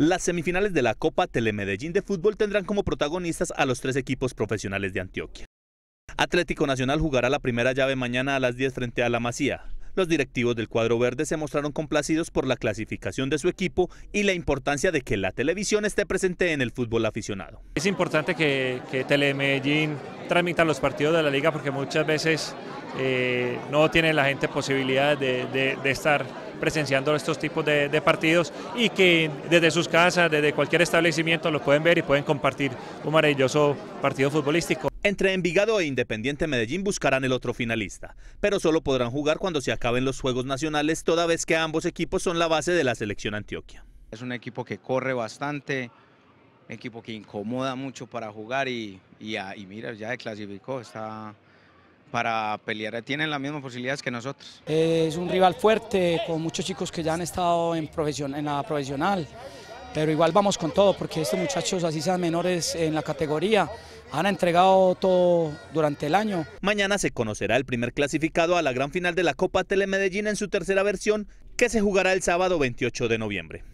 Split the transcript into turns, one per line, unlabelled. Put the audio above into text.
Las semifinales de la Copa Telemedellín de fútbol tendrán como protagonistas a los tres equipos profesionales de Antioquia. Atlético Nacional jugará la primera llave mañana a las 10 frente a la Masía. Los directivos del cuadro verde se mostraron complacidos por la clasificación de su equipo y la importancia de que la televisión esté presente en el fútbol aficionado.
Es importante que, que Telemedellín transmitan los partidos de la liga porque muchas veces eh, no tiene la gente posibilidad de, estar presenciando estos tipos de, de, partidos y que desde sus casas, desde cualquier establecimiento, lo pueden ver y pueden compartir un maravilloso partido
futbolístico. Entre Envigado e Independiente Medellín buscarán el otro finalista, pero solo podrán jugar cuando se acaben los Juegos Nacionales, toda vez que ambos equipos son la base de la selección Antioquia.
Es un equipo que corre bastante, equipo que incomoda mucho para jugar y, ah, mira, ya clasificó, está para pelear, tiene las mismas posibilidades que nosotros.
Es un rival fuerte, con muchos chicos que ya han estado en, profesión, en la profesional, pero igual vamos con todo, porque estos muchachos, así sean menores en la categoría, han entregado todo durante el año.
Mañana se conocerá el primer clasificado a la gran final de la Copa Telemedellín en su tercera versión, que se jugará el sábado 28 de noviembre.